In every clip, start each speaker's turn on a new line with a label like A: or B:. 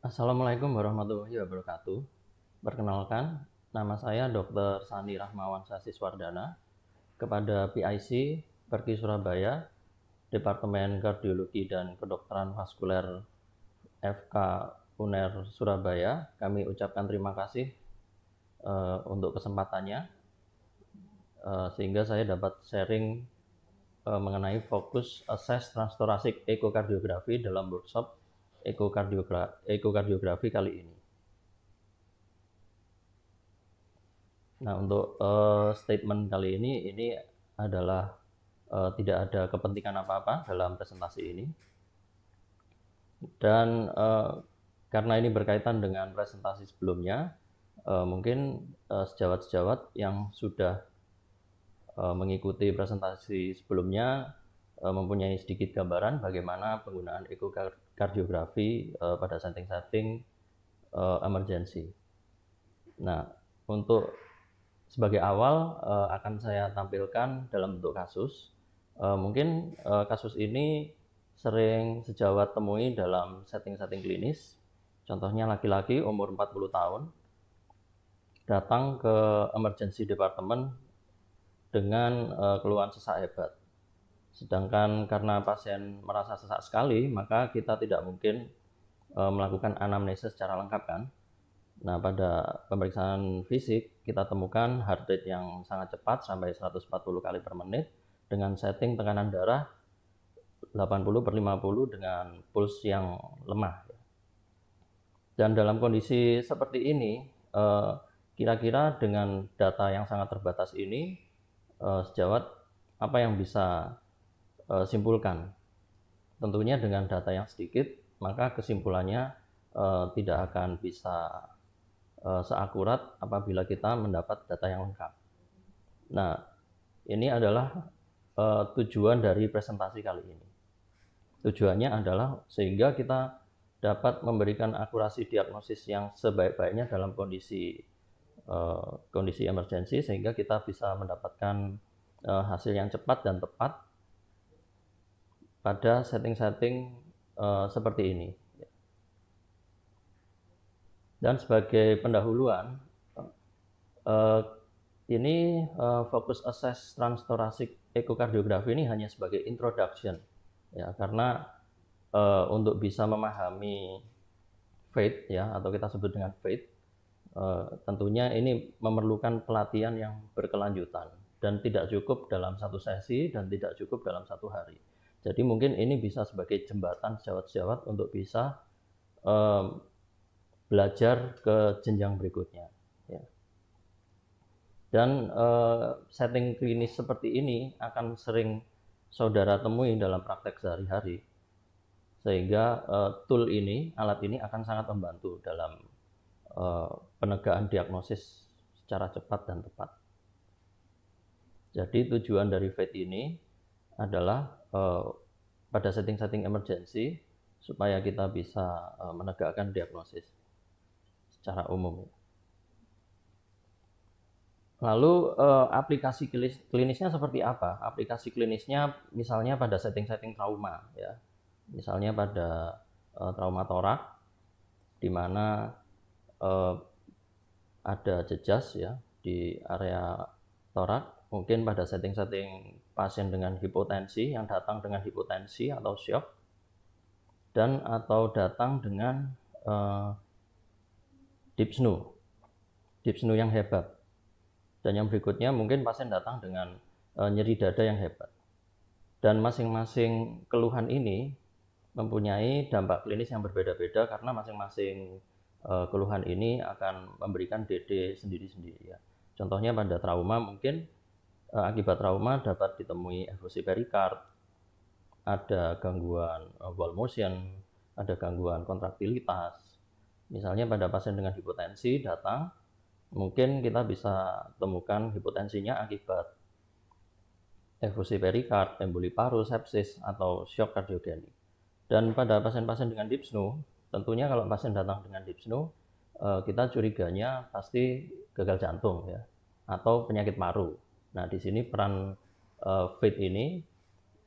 A: Assalamualaikum warahmatullahi wabarakatuh. Perkenalkan, nama saya Dr. Sandi Rahmawan Sasiswardana kepada PIC Perki Surabaya, Departemen Kardiologi dan Kedokteran Vaskuler FK UNER Surabaya. Kami ucapkan terima kasih uh, untuk kesempatannya uh, sehingga saya dapat sharing uh, mengenai fokus assess transtorasik ekokardiografi dalam workshop ekokardiografi, ekokardiografi kali ini. Nah, untuk uh, statement kali ini, ini adalah uh, tidak ada kepentingan apa-apa dalam presentasi ini. Dan uh, karena ini berkaitan dengan presentasi sebelumnya, uh, mungkin uh, sejawat-sejawat yang sudah uh, mengikuti presentasi sebelumnya uh, mempunyai sedikit gambaran bagaimana penggunaan ekokardiografi kardiografi uh, pada setting-setting uh, eh, emergensi. Nah, untuk sebagai awal uh, akan saya tampilkan dalam bentuk kasus. Uh, mungkin uh, kasus ini sering sejawat temui dalam setting-setting klinis. Contohnya laki-laki umur 40 tahun datang ke emergency department dengan uh, keluhan sesak hebat. Sedangkan karena pasien merasa sesak sekali, maka kita tidak mungkin e, melakukan anamnesis secara lengkap kan. Nah, pada pemeriksaan fisik kita temukan heart rate yang sangat cepat sampai 140 kali per menit dengan setting tekanan darah 80 per 50 dengan puls yang lemah. Dan dalam kondisi seperti ini, e, kira-kira dengan data yang sangat terbatas ini, e, sejawat apa yang bisa Eh, simpulkan. Tentunya dengan data yang sedikit, maka kesimpulannya uh, tidak akan bisa uh, seakurat apabila kita mendapat data yang lengkap. Nah, ini adalah uh, tujuan dari presentasi kali ini. Tujuannya adalah sehingga kita dapat memberikan akurasi diagnosis yang sebaik-baiknya dalam kondisi uh, kondisi emergensi sehingga kita bisa mendapatkan uh, hasil yang cepat dan tepat pada setting-setting uh, seperti ini. Dan sebagai pendahuluan, uh, ini uh, fokus assess transthoracic ekokardiografi ini hanya sebagai introduction, ya karena uh, untuk bisa memahami fate ya atau kita sebut dengan fate, uh, tentunya ini memerlukan pelatihan yang berkelanjutan dan tidak cukup dalam satu sesi dan tidak cukup dalam satu hari jadi mungkin ini bisa sebagai jembatan sejawat-sejawat untuk bisa um, belajar ke jenjang berikutnya. Ya. Dan uh, setting klinis seperti ini akan sering saudara temui dalam praktek sehari-hari, sehingga uh, tool ini, alat ini akan sangat membantu dalam uh, eh, penegaan diagnosis secara cepat dan tepat. Jadi tujuan dari VET ini adalah Eh, pada setting-setting emergensi supaya kita bisa eh, menegakkan diagnosis secara umum. Lalu eh, aplikasi klinisnya seperti apa? Aplikasi klinisnya misalnya pada setting-setting trauma ya. Misalnya pada trauma torak di mana ada jejas ya di area torak, mungkin pada setting-setting pasien dengan hipotensi yang datang dengan hipotensi atau shock dan atau datang dengan uh, deep snow, deep snow yang hebat. Dan yang berikutnya mungkin pasien datang dengan uh, nyeri dada yang hebat. Dan masing-masing keluhan ini mempunyai dampak klinis yang berbeda-beda karena masing-masing uh, keluhan ini akan memberikan DD sendiri-sendiri ya. Contohnya pada trauma mungkin Eh, akibat trauma dapat ditemui erosi perikard, ada gangguan eh, wall motion, ada gangguan kontraktilitas. Misalnya pada pasien dengan hipotensi datang, mungkin kita bisa temukan hipotensinya akibat efusi perikard, emboli paru, sepsis, atau shock kardiogenik. Dan pada pasien-pasien dengan dipsnu, tentunya kalau pasien datang dengan dipsnu, eh, kita curiganya pasti gagal jantung ya, atau penyakit paru Nah, di sini peran uh, eh, faith ini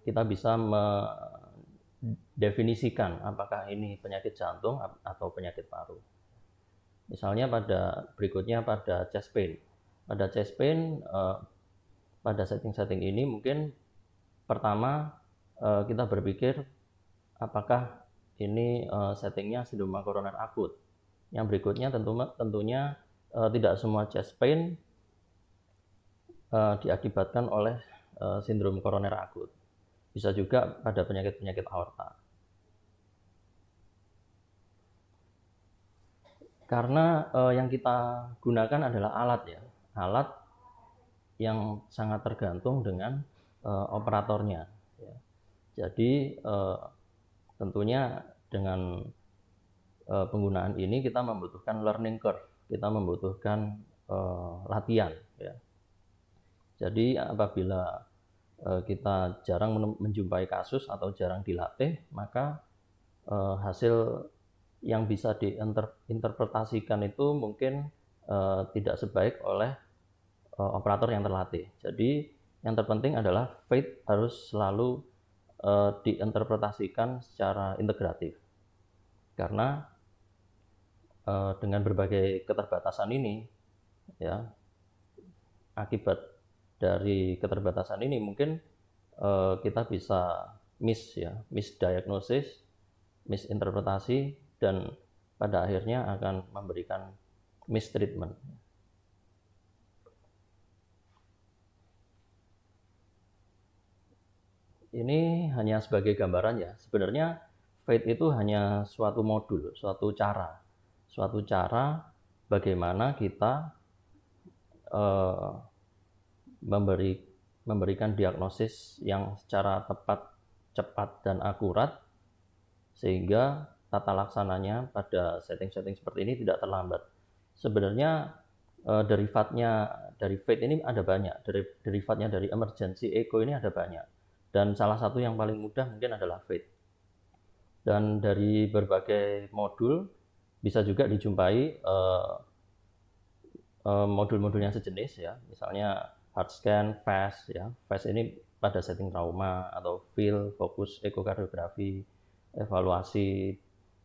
A: kita bisa mendefinisikan apakah ini penyakit jantung atau penyakit paru. Misalnya pada berikutnya pada chest pain. Pada chest pain uh, pada setting-setting ini mungkin pertama uh, kita berpikir apakah ini uh, settingnya sindroma koroner akut. Yang berikutnya tentu tentunya uh, tidak semua chest pain uh, diakibatkan oleh uh, sindrom koroner akut. Bisa juga pada penyakit-penyakit aorta. Karena uh, yang kita gunakan adalah alat ya, alat yang sangat tergantung dengan uh, operatornya. Ya. Jadi uh, tentunya dengan uh, penggunaan ini kita membutuhkan learning curve, kita membutuhkan uh, latihan. Ya jadi apabila eh, kita jarang menjumpai kasus atau jarang dilatih, maka eh, hasil yang bisa diinterpretasikan itu mungkin eh, tidak sebaik oleh operator yang terlatih. Jadi yang terpenting adalah faith harus selalu diinterpretasikan secara integratif. Karena dengan berbagai keterbatasan ini ya akibat dari keterbatasan ini mungkin uh, kita bisa miss ya, misdiagnosis, misinterpretasi dan pada akhirnya akan memberikan mistreatment. Ini hanya sebagai gambaran ya. Sebenarnya faith itu hanya suatu modul, suatu cara, suatu cara bagaimana kita uh, memberi memberikan diagnosis yang secara tepat, cepat dan akurat sehingga tata laksananya pada setting-setting seperti ini tidak terlambat. Sebenarnya eh, derivatnya dari fate ini ada banyak, dari derivatnya dari emergency echo ini ada banyak. Dan salah satu yang paling mudah mungkin adalah fate. Dan dari berbagai modul bisa juga dijumpai eh, eh modul-modul yang sejenis ya, misalnya heart scan, FAST ya. FAST ini pada setting trauma atau feel, fokus ekokardiografi, evaluasi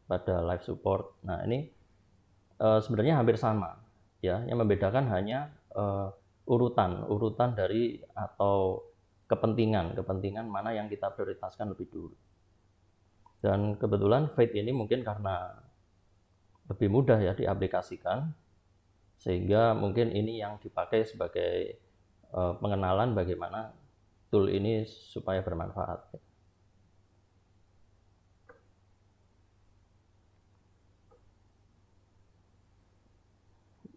A: pada life support. Nah, ini e, sebenarnya hampir sama ya. Yang membedakan hanya e, urutan, urutan dari atau kepentingan, kepentingan mana yang kita prioritaskan lebih dulu. Dan kebetulan Fate ini mungkin karena lebih mudah ya diaplikasikan sehingga mungkin ini yang dipakai sebagai Eh, pengenalan bagaimana tool ini supaya bermanfaat.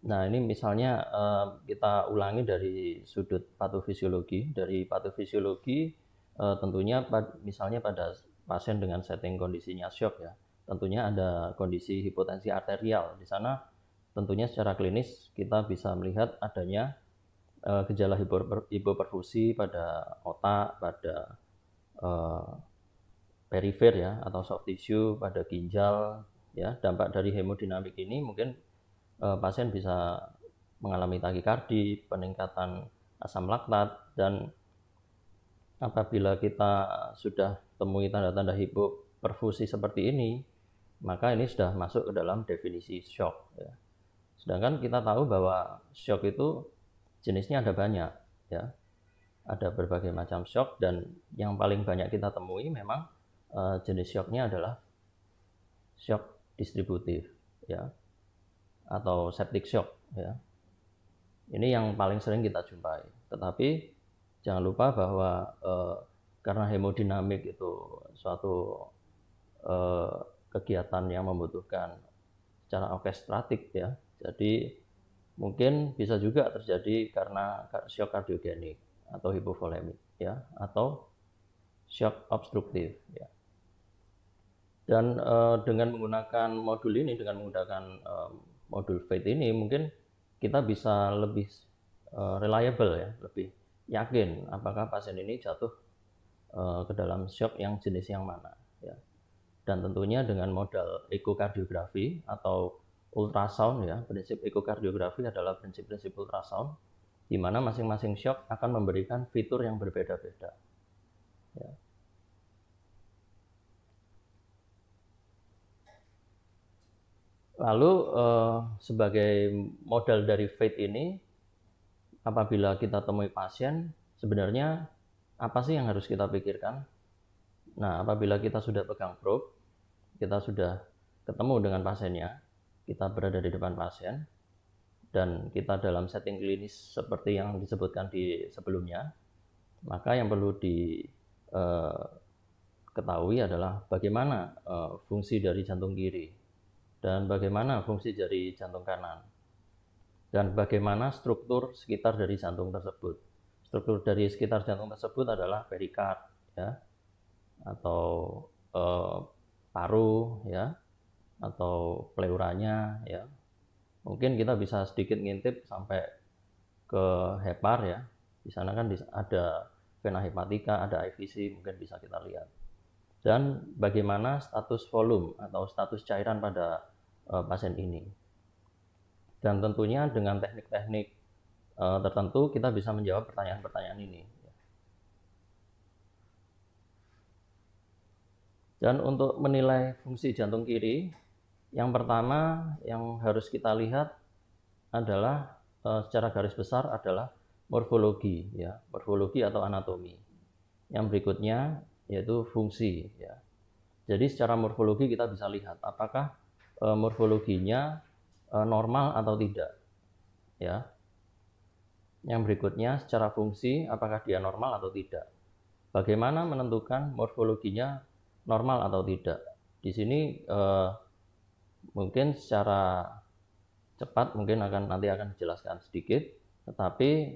A: Nah, ini misalnya eh, kita ulangi dari sudut patofisiologi. Dari patofisiologi eh, tentunya misalnya pada pasien dengan setting kondisinya shock ya. Tentunya ada kondisi hipotensi arterial. Di sana tentunya secara klinis kita bisa melihat adanya uh, gejala hipoperfusi pada otak, pada uh, perifer ya atau soft tissue, pada ginjal ya. Dampak dari hemodinamik ini mungkin uh, pasien bisa mengalami takikardi, peningkatan asam laktat dan apabila kita sudah temui tanda-tanda hipoperfusi seperti ini, maka ini sudah masuk ke dalam definisi shock. Ya. Sedangkan kita tahu bahwa shock itu jenisnya ada banyak ya ada berbagai macam shock dan yang paling banyak kita temui memang uh, jenis shocknya adalah shock distributif ya atau septic shock ya ini yang paling sering kita jumpai tetapi jangan lupa bahwa uh, karena hemodinamik itu suatu uh, kegiatan yang membutuhkan secara orkestratik ya jadi mungkin bisa juga terjadi karena shock kardiogenik atau hipovolemik ya atau shock obstruktif ya. Dan uh, dengan menggunakan modul ini dengan menggunakan uh, modul FAIT e ini mungkin kita bisa lebih uh, reliable ya, lebih yakin apakah pasien ini jatuh uh, ke dalam shock yang jenis yang mana ya. Dan tentunya dengan modal ekokardiografi atau ultrasound ya. Prinsip ekokardiografi adalah prinsip-prinsip ultrasound di mana masing-masing shock akan memberikan fitur yang berbeda-beda. Ya. Lalu eh, sebagai model dari fit ini, apabila kita temui pasien, sebenarnya apa sih yang harus kita pikirkan? Nah, apabila kita sudah pegang probe, kita sudah ketemu dengan pasiennya, kita berada di depan pasien dan kita dalam setting klinis seperti yang disebutkan di sebelumnya, maka yang perlu diketahui eh, uh, adalah bagaimana uh, fungsi dari jantung kiri dan bagaimana fungsi dari jantung kanan dan bagaimana struktur sekitar dari jantung tersebut. Struktur dari sekitar jantung tersebut adalah perikard ya atau uh, paru ya atau pleuranya ya mungkin kita bisa sedikit ngintip sampai ke hepar ya di sana kan ada vena hepatika ada IVC mungkin bisa kita lihat dan bagaimana status volume atau status cairan pada uh, pasien ini dan tentunya dengan teknik-teknik uh, tertentu kita bisa menjawab pertanyaan-pertanyaan ini dan untuk menilai fungsi jantung kiri yang pertama yang harus kita lihat adalah eh, secara garis besar adalah morfologi ya, morfologi atau anatomi. Yang berikutnya yaitu fungsi ya. Jadi secara morfologi kita bisa lihat apakah eh, morfologinya eh, normal atau tidak. Ya. Yang berikutnya secara fungsi apakah dia normal atau tidak. Bagaimana menentukan morfologinya normal atau tidak? Di sini mungkin secara cepat mungkin akan nanti akan dijelaskan sedikit tetapi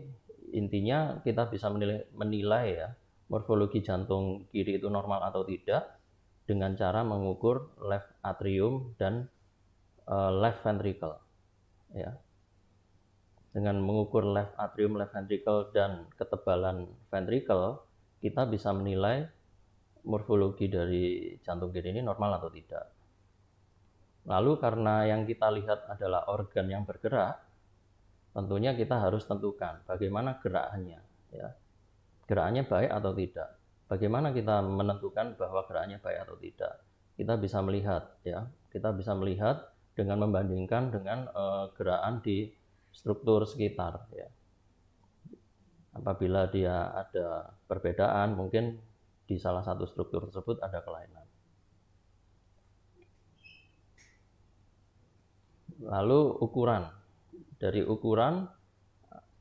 A: intinya kita bisa menilai, menilai ya morfologi jantung kiri itu normal atau tidak dengan cara mengukur left atrium dan uh, left ventricle ya dengan mengukur left atrium left ventricle dan ketebalan ventricle kita bisa menilai morfologi dari jantung kiri ini normal atau tidak Lalu karena yang kita lihat adalah organ yang bergerak, tentunya kita harus tentukan bagaimana gerakannya, ya. Gerakannya baik atau tidak. Bagaimana kita menentukan bahwa gerakannya baik atau tidak? Kita bisa melihat, ya. Kita bisa melihat dengan membandingkan dengan uh, gerakan di struktur sekitar, ya. Apabila dia ada perbedaan, mungkin di salah satu struktur tersebut ada kelainan. Lalu ukuran. Dari ukuran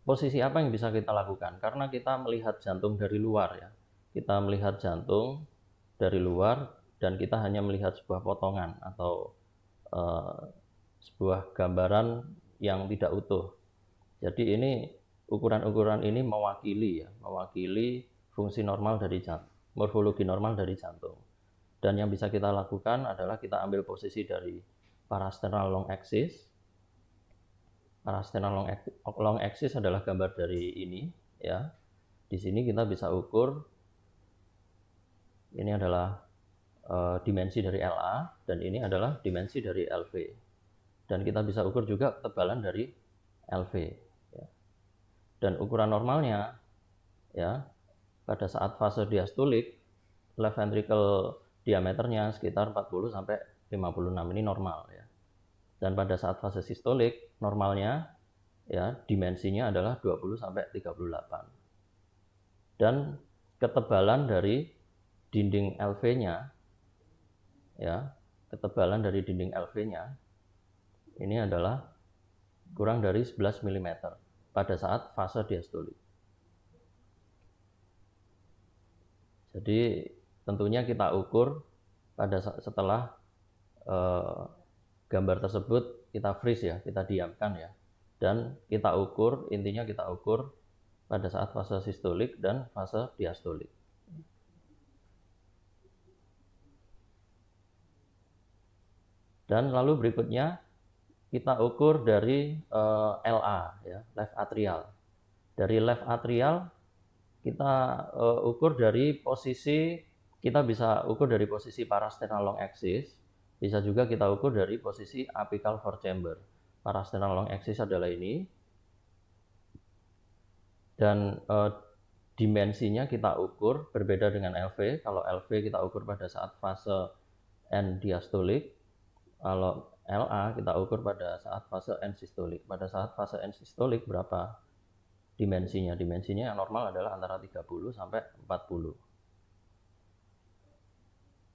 A: posisi apa yang bisa kita lakukan? Karena kita melihat jantung dari luar ya. Kita melihat jantung dari luar dan kita hanya melihat sebuah potongan atau uh, sebuah gambaran yang tidak utuh. Jadi ini ukuran-ukuran ini mewakili ya, mewakili fungsi normal dari jantung, morfologi normal dari jantung. Dan yang bisa kita lakukan adalah kita ambil posisi dari Parasternal long axis. Parasternal long, long axis adalah gambar dari ini, ya. Di sini kita bisa ukur. Ini adalah uh, dimensi dari LA dan ini adalah dimensi dari LV. Dan kita bisa ukur juga ketebalan dari LV. Ya. Dan ukuran normalnya, ya, pada saat fase diastolik, left ventricle diameternya sekitar 40 sampai 56 ini normal ya. Dan pada saat fase sistolik normalnya ya dimensinya adalah 20 sampai 38. Dan ketebalan dari dinding LV-nya ya, ketebalan dari dinding LV-nya ini adalah kurang dari 11 mm pada saat fase diastolik. Jadi tentunya kita ukur pada setelah Eh, gambar tersebut kita freeze ya, kita diamkan ya. Dan kita ukur, intinya kita ukur pada saat fase sistolik dan fase diastolik. Dan lalu berikutnya kita ukur dari eh, LA ya, left atrial. Dari left atrial kita uh, ukur dari posisi kita bisa ukur dari posisi parasternal long axis bisa juga kita ukur dari posisi apical for chamber. Parasternal long axis adalah ini. Dan e, dimensinya kita ukur berbeda dengan LV. Kalau LV kita ukur pada saat fase N diastolik. Kalau LA kita ukur pada saat fase N sistolik. Pada saat fase N sistolik berapa dimensinya? Dimensinya yang normal adalah antara 30 sampai 40.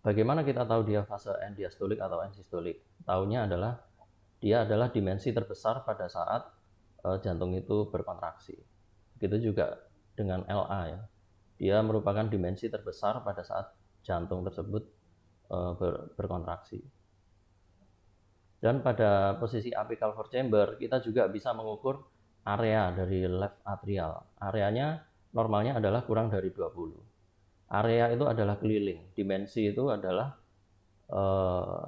A: Bagaimana kita tahu dia fase diastolik atau sistolik? Tahunya adalah dia adalah dimensi terbesar pada saat uh, jantung itu berkontraksi. Begitu juga dengan LA ya. Dia merupakan dimensi terbesar pada saat jantung tersebut uh, ber, berkontraksi. Dan pada posisi apical for chamber kita juga bisa mengukur area dari left atrial. Areanya normalnya adalah kurang dari 20. Area itu adalah keliling, dimensi itu adalah uh,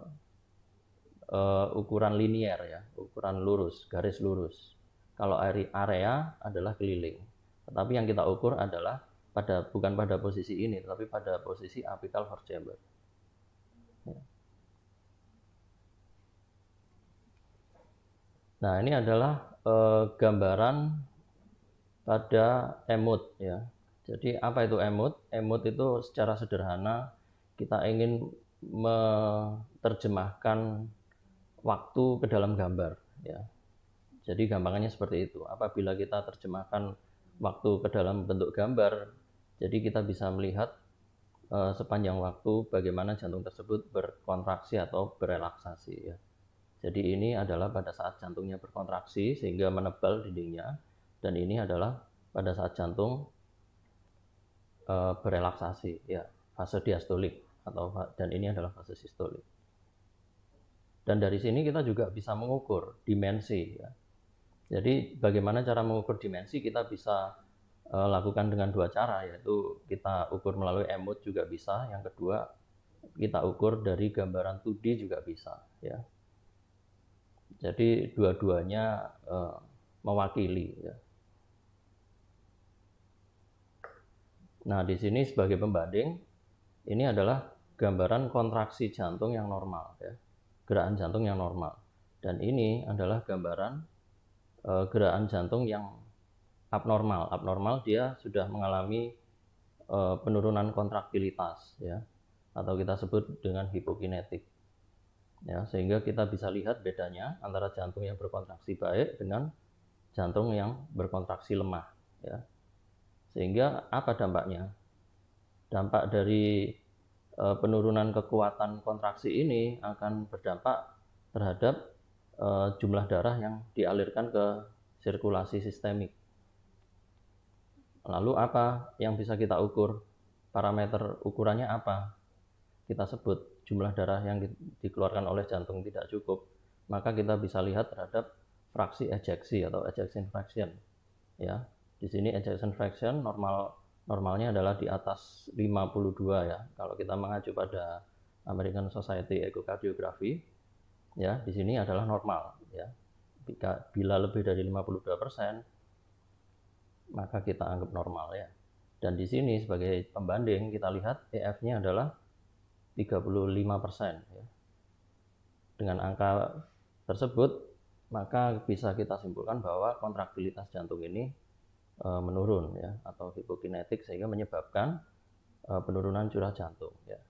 A: uh, ukuran linier ya, ukuran lurus, garis lurus. Kalau area adalah keliling, tetapi yang kita ukur adalah pada bukan pada posisi ini, tapi pada posisi apical for chamber. Ya. Nah, ini adalah uh, gambaran pada emut ya. Jadi apa itu emot? Emot itu secara sederhana kita ingin menerjemahkan waktu ke dalam gambar ya. Jadi gampangannya seperti itu. Apabila kita terjemahkan waktu ke dalam bentuk gambar, jadi kita bisa melihat eh, sepanjang waktu bagaimana jantung tersebut berkontraksi atau berelaksasi ya. Jadi ini adalah pada saat jantungnya berkontraksi sehingga menebal dindingnya dan ini adalah pada saat jantung Eh, berelaksasi ya fase diastolik atau dan ini adalah fase sistolik. Dan dari sini kita juga bisa mengukur dimensi ya. Jadi bagaimana cara mengukur dimensi kita bisa uh, lakukan dengan dua cara yaitu kita ukur melalui emot juga bisa, yang kedua kita ukur dari gambaran 2D juga bisa ya. Jadi dua-duanya uh, mewakili ya. Nah, di sini sebagai pembanding, ini adalah gambaran kontraksi jantung yang normal, ya. gerakan jantung yang normal. Dan ini adalah gambaran e, gerakan jantung yang abnormal. Abnormal dia sudah mengalami e, penurunan kontraktilitas, ya, atau kita sebut dengan hipokinetik. Ya, sehingga kita bisa lihat bedanya antara jantung yang berkontraksi baik dengan jantung yang berkontraksi lemah. Ya. Sehingga apa dampaknya? Dampak dari e, penurunan kekuatan kontraksi ini akan berdampak terhadap e, jumlah darah yang dialirkan ke sirkulasi sistemik. Lalu apa yang bisa kita ukur? Parameter ukurannya apa? Kita sebut jumlah darah yang dikeluarkan oleh jantung tidak cukup. Maka kita bisa lihat terhadap fraksi ejeksi atau ejection fraction. Ya, di sini adjacent fraction normal normalnya adalah di atas 52 ya. Kalau kita mengacu pada American Society Echocardiography, ya di sini adalah normal ya. bila lebih dari 52 maka kita anggap normal ya. Dan di sini sebagai pembanding kita lihat EF-nya adalah 35 ya. Dengan angka tersebut maka bisa kita simpulkan bahwa kontraktilitas jantung ini uh, menurun ya atau hipokinetik sehingga menyebabkan uh, penurunan curah jantung ya.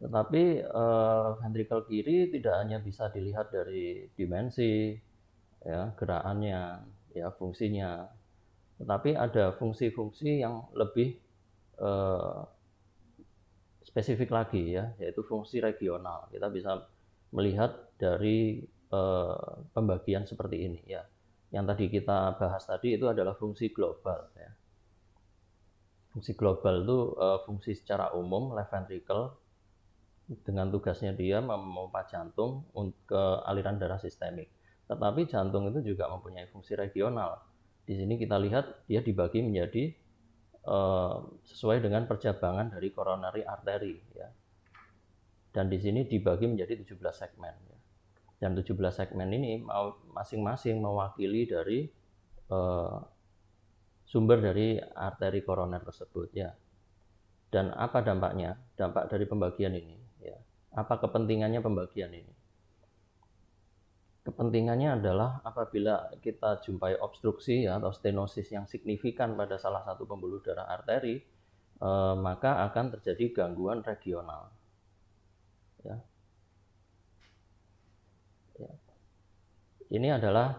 A: Tetapi uh, ventrikel kiri tidak hanya bisa dilihat dari dimensi ya, gerakannya, ya fungsinya. Tetapi ada fungsi-fungsi yang lebih uh, spesifik lagi ya, yaitu fungsi regional. Kita bisa melihat dari Eh, pembagian seperti ini ya. Yang tadi kita bahas tadi itu adalah fungsi global ya. Fungsi global itu uh, fungsi secara umum left ventricle dengan tugasnya dia memompa jantung ke aliran darah sistemik. Tetapi jantung itu juga mempunyai fungsi regional. Di sini kita lihat dia dibagi menjadi uh, sesuai dengan percabangan dari coronary artery ya. Dan di sini dibagi menjadi 17 segmen ya dan 17 segmen ini mau masing-masing mewakili dari uh, sumber dari arteri koroner tersebut ya. Dan apa dampaknya? Dampak dari pembagian ini ya. Apa kepentingannya pembagian ini? Kepentingannya adalah apabila kita jumpai obstruksi ya, atau stenosis yang signifikan pada salah satu pembuluh darah arteri, eh, maka akan terjadi gangguan regional Ini adalah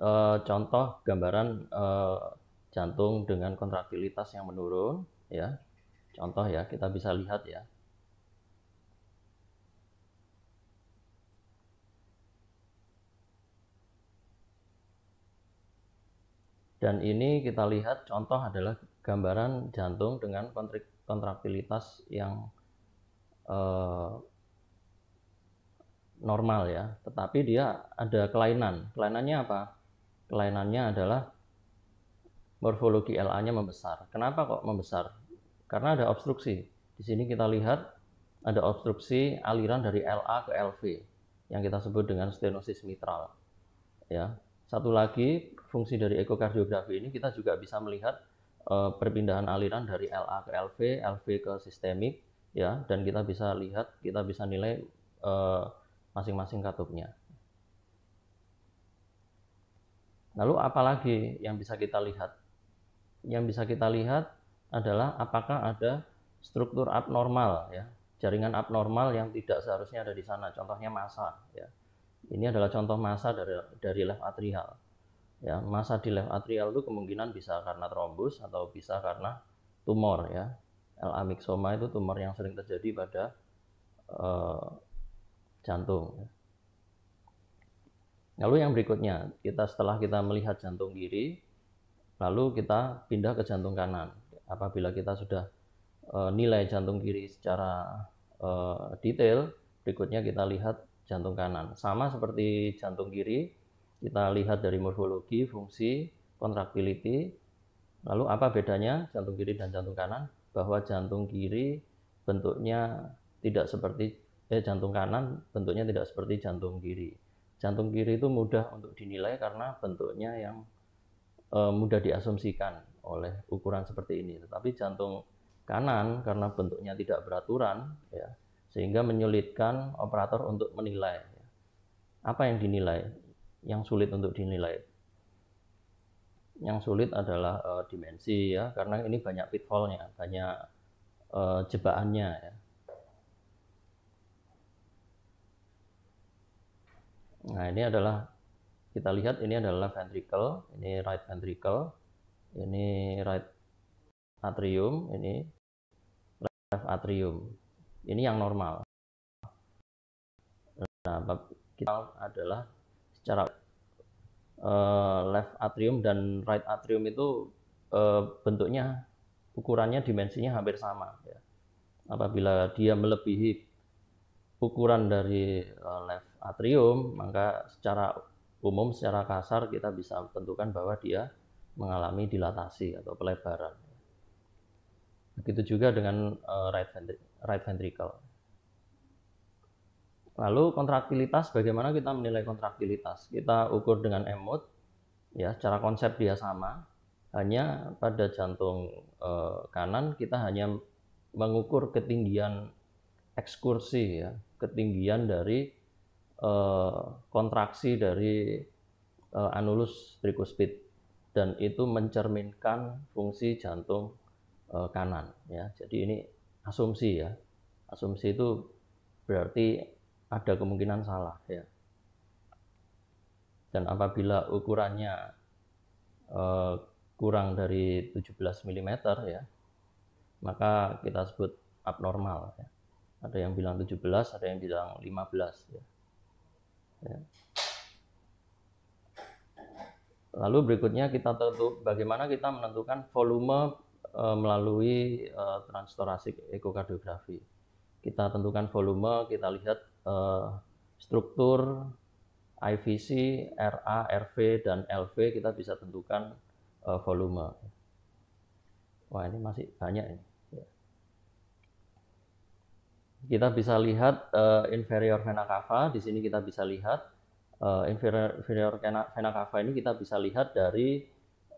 A: e, contoh gambaran e, jantung dengan kontraktilitas yang menurun, ya. Contoh ya, kita bisa lihat ya. Dan ini kita lihat contoh adalah gambaran jantung dengan kontraktilitas yang eh, normal ya, tetapi dia ada kelainan. Kelainannya apa? Kelainannya adalah morfologi LA-nya membesar. Kenapa kok membesar? Karena ada obstruksi. Di sini kita lihat ada obstruksi aliran dari LA ke LV yang kita sebut dengan stenosis mitral. Ya. Satu lagi fungsi dari ekokardiografi ini kita juga bisa melihat uh, perpindahan aliran dari LA ke LV, LV ke sistemik ya dan kita bisa lihat, kita bisa nilai uh, masing-masing katupnya. Lalu apa lagi yang bisa kita lihat? Yang bisa kita lihat adalah apakah ada struktur abnormal ya, jaringan abnormal yang tidak seharusnya ada di sana. Contohnya massa ya. Ini adalah contoh massa dari dari left atrial. Ya, massa di left atrial itu kemungkinan bisa karena trombus atau bisa karena tumor ya. LA soma itu tumor yang sering terjadi pada eh, jantung. Lalu yang berikutnya, kita setelah kita melihat jantung kiri, lalu kita pindah ke jantung kanan. Apabila kita sudah e, nilai jantung kiri secara e, detail, berikutnya kita lihat jantung kanan. Sama seperti jantung kiri, kita lihat dari morfologi, fungsi, kontraktiliti. Lalu apa bedanya jantung kiri dan jantung kanan? Bahwa jantung kiri bentuknya tidak seperti eh jantung kanan bentuknya tidak seperti jantung kiri. Jantung kiri itu mudah untuk dinilai karena bentuknya yang e, mudah diasumsikan oleh ukuran seperti ini. Tetapi jantung kanan karena bentuknya tidak beraturan, ya, sehingga menyulitkan operator untuk menilai. Ya. Apa yang dinilai? Yang sulit untuk dinilai. Yang sulit adalah e, dimensi ya, karena ini banyak pitfallnya, banyak e, jebaannya ya Nah, ini adalah kita lihat ini adalah ventricle, ini right ventricle, ini right atrium, ini left atrium. Ini yang normal. Nah, kita adalah secara uh, left atrium dan right atrium itu uh, bentuknya ukurannya dimensinya hampir sama ya. Apabila dia melebihi ukuran dari uh, left atrium, maka secara umum secara kasar kita bisa tentukan bahwa dia mengalami dilatasi atau pelebaran. Begitu juga dengan eh, right, ventri right ventricle. Lalu kontraktilitas, bagaimana kita menilai kontraktilitas? Kita ukur dengan EMOT, ya secara konsep dia sama, hanya pada jantung eh, kanan kita hanya mengukur ketinggian ekskursi ya, ketinggian dari Eh, kontraksi dari eh, anulus tricuspid dan itu mencerminkan fungsi jantung eh, kanan ya. Jadi ini asumsi ya. Asumsi itu berarti ada kemungkinan salah ya. Dan apabila ukurannya uh, kurang dari 17 mm ya, maka kita sebut abnormal ya. Ada yang bilang 17, ada yang bilang 15 ya. Ya. Lalu berikutnya kita tentu bagaimana kita menentukan volume e, melalui e, transtorasik ekokardiografi. Kita tentukan volume, kita lihat e, struktur IVC, RA, RV dan LV kita bisa tentukan e, volume. Wah, ini masih banyak ini kita bisa lihat uh, inferior vena cava. Di sini kita bisa lihat uh, inferior, inferior vena cava ini kita bisa lihat dari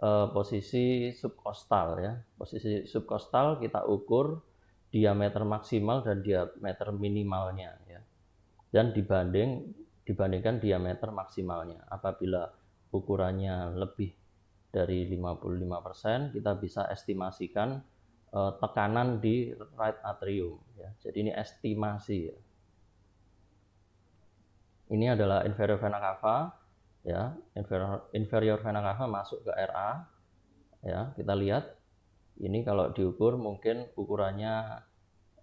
A: uh, posisi subkostal ya. Posisi subkostal kita ukur diameter maksimal dan diameter minimalnya ya. Dan dibanding dibandingkan diameter maksimalnya. Apabila ukurannya lebih dari 55%, kita bisa estimasikan uh, tekanan di right atrium. Ya. Jadi ini estimasi. Ya. Ini adalah inferior vena cava, ya inferior, inferior vena cava masuk ke RA. Ya kita lihat ini kalau diukur mungkin ukurannya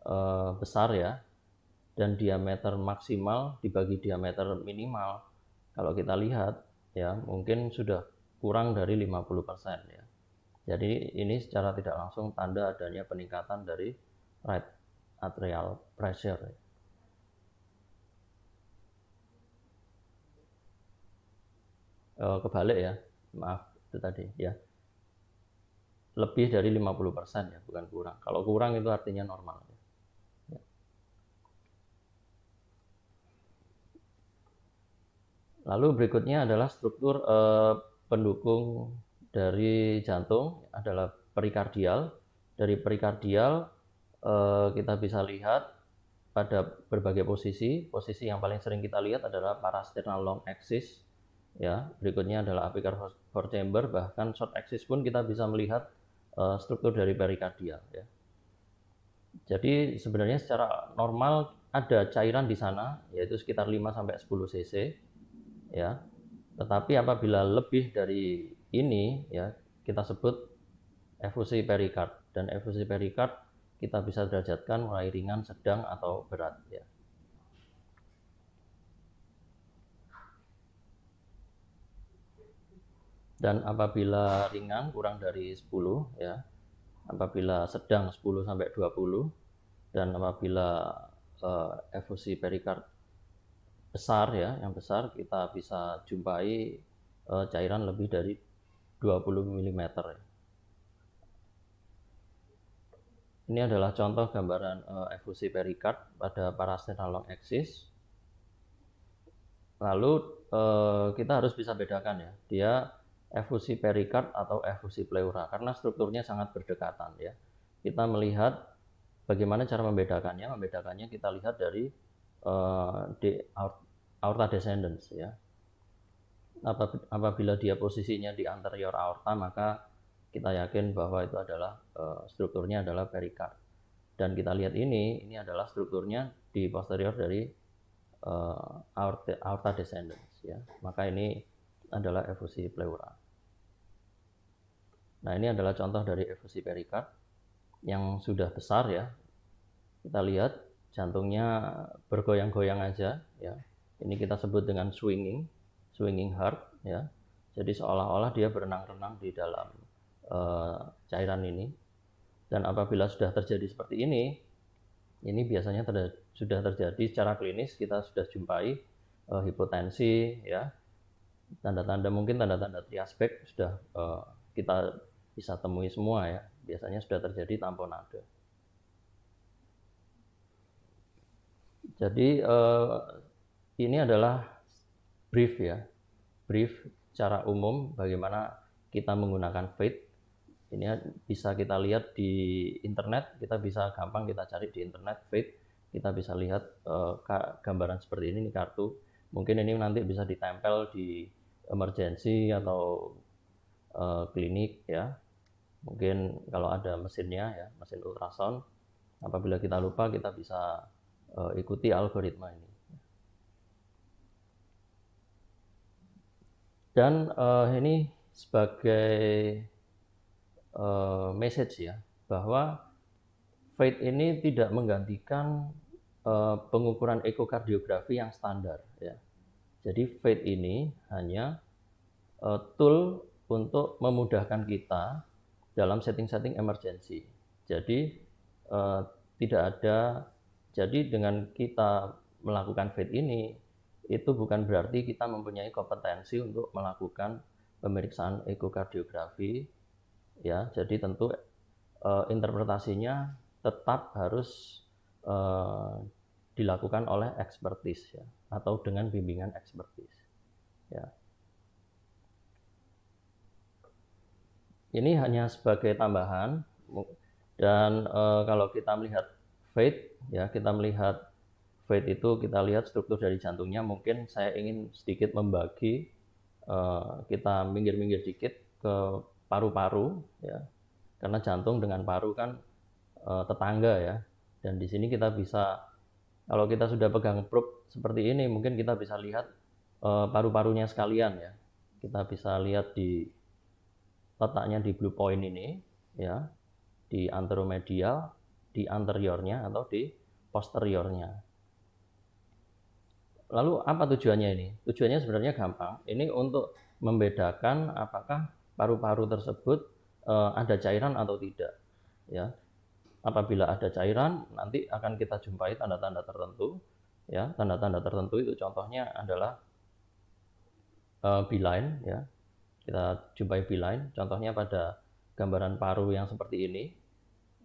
A: uh, besar ya dan diameter maksimal dibagi diameter minimal kalau kita lihat ya mungkin sudah kurang dari 50% ya. Jadi ini secara tidak langsung tanda adanya peningkatan dari right atrial pressure. Oh, kebalik ya, maaf itu tadi ya. Lebih dari 50% ya, bukan kurang. Kalau kurang itu artinya normal. Ya. Lalu berikutnya adalah struktur eh, pendukung dari jantung adalah perikardial. Dari perikardial eh, kita bisa lihat pada berbagai posisi. Posisi yang paling sering kita lihat adalah parasternal long axis. Ya, berikutnya adalah apical four chamber, bahkan short axis pun kita bisa melihat eh, struktur dari perikardial. Ya. Jadi sebenarnya secara normal ada cairan di sana yaitu sekitar 5 sampai 10 cc ya. Tetapi apabila lebih dari ini ya kita sebut efusi perikard dan efusi perikard kita bisa derajatkan mulai ringan, sedang atau berat ya. Dan apabila ringan kurang dari 10 ya. Apabila sedang 10 sampai 20 dan apabila uh, efusi perikard besar ya, yang besar kita bisa jumpai uh, cairan lebih dari 20 mm. Ya. Ini adalah contoh gambaran uh, efusi perikard pada parasternal long axis. Lalu uh, kita harus bisa bedakan ya, dia efusi perikard atau efusi pleura karena strukturnya sangat berdekatan ya. Kita melihat bagaimana cara membedakannya. Membedakannya kita lihat dari uh, di aorta descendens ya apabila dia posisinya di anterior aorta maka kita yakin bahwa itu adalah eh, strukturnya adalah perikard dan kita lihat ini ini adalah strukturnya di posterior dari eh, aorta, aorta descendens ya maka ini adalah efusi pleura nah ini adalah contoh dari efusi perikard yang sudah besar ya kita lihat jantungnya bergoyang-goyang aja ya ini kita sebut dengan swinging swinging heart ya. Jadi seolah-olah dia berenang-renang di dalam uh, cairan ini. Dan apabila sudah terjadi seperti ini, ini biasanya ter sudah terjadi secara klinis kita sudah jumpai uh, hipotensi ya. Tanda-tanda mungkin tanda-tanda triaspek sudah uh, kita bisa temui semua ya. Biasanya sudah terjadi tamponade. Jadi uh, ini adalah brief ya, brief cara umum bagaimana kita menggunakan faith. Ini bisa kita lihat di internet, kita bisa gampang kita cari di internet faith. Kita bisa lihat uh, gambaran seperti ini, ini kartu. Mungkin ini nanti bisa ditempel di emergency atau uh, klinik ya. Mungkin kalau ada mesinnya ya, mesin ultrasound. Apabila kita lupa kita bisa uh, ikuti algoritma ini. Dan uh, ini sebagai uh, message ya bahwa faith ini tidak menggantikan uh, pengukuran ekokardiografi yang standar ya. Jadi faith ini hanya uh, tool untuk memudahkan kita dalam setting-setting emergency Jadi uh, tidak ada jadi dengan kita melakukan faith ini itu bukan berarti kita mempunyai kompetensi untuk melakukan pemeriksaan ekokardiografi ya jadi tentu e, interpretasinya tetap harus e, dilakukan oleh ekspertis ya atau dengan bimbingan ekspertis ya ini hanya sebagai tambahan dan e, kalau kita melihat faith ya kita melihat Faith itu kita lihat struktur dari jantungnya. Mungkin saya ingin sedikit membagi eh, kita minggir-minggir sedikit ke paru-paru ya. Karena jantung dengan paru kan eh, tetangga ya. Dan di sini kita bisa kalau kita sudah pegang probe seperti ini mungkin kita bisa lihat eh, paru-parunya sekalian ya. Kita bisa lihat di letaknya di blue point ini ya di anteromedial, di anteriornya atau di posteriornya Lalu apa tujuannya ini? Tujuannya sebenarnya gampang. Ini untuk membedakan apakah paru-paru tersebut uh, ada cairan atau tidak. Ya. Apabila ada cairan, nanti akan kita jumpai tanda-tanda tertentu. Ya, tanda-tanda tertentu itu contohnya adalah uh, beeline. Ya, kita jumpai biline. Contohnya pada gambaran paru yang seperti ini.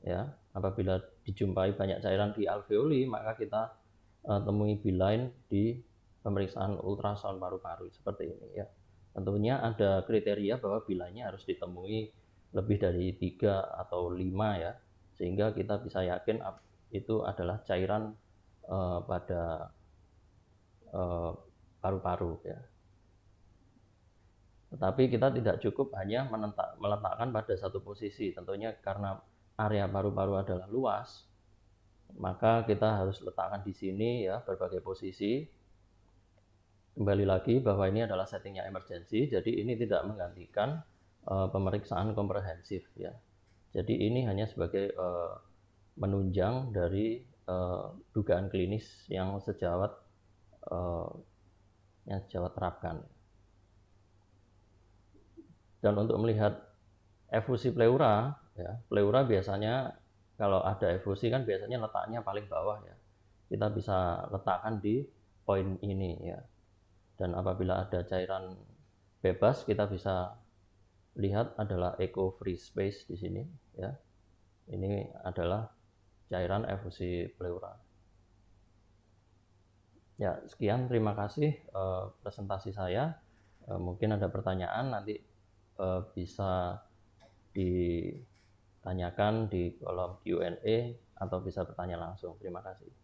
A: Ya, apabila dijumpai banyak cairan di alveoli, maka kita uh, temui b di pemeriksaan ultrasound paru-paru seperti ini ya. Tentunya ada kriteria bahwa bilanya harus ditemui lebih dari tiga atau lima ya, sehingga kita bisa yakin itu adalah cairan uh, pada eh, paru-paru uh, ya. Tetapi kita tidak cukup hanya meletakkan pada satu posisi. Tentunya karena area paru-paru adalah luas, maka kita harus letakkan di sini ya berbagai posisi. Kembali lagi bahwa ini adalah settingnya emergency, jadi ini tidak menggantikan uh, pemeriksaan komprehensif ya. Jadi ini hanya sebagai uh, menunjang dari uh, dugaan klinis yang sejawat uh, yang sejawat terapkan. Dan untuk melihat efusi pleura, ya, pleura biasanya kalau ada evolusi kan biasanya letaknya paling bawah ya. Kita bisa letakkan di poin ini ya. Dan apabila ada cairan bebas kita bisa lihat adalah eco free space di sini ya. Ini adalah cairan evolusi pleura. Ya, sekian terima kasih uh, presentasi saya. Uh, mungkin ada pertanyaan nanti uh, bisa di tanyakan di kolom Q&A atau bisa bertanya langsung. Terima kasih.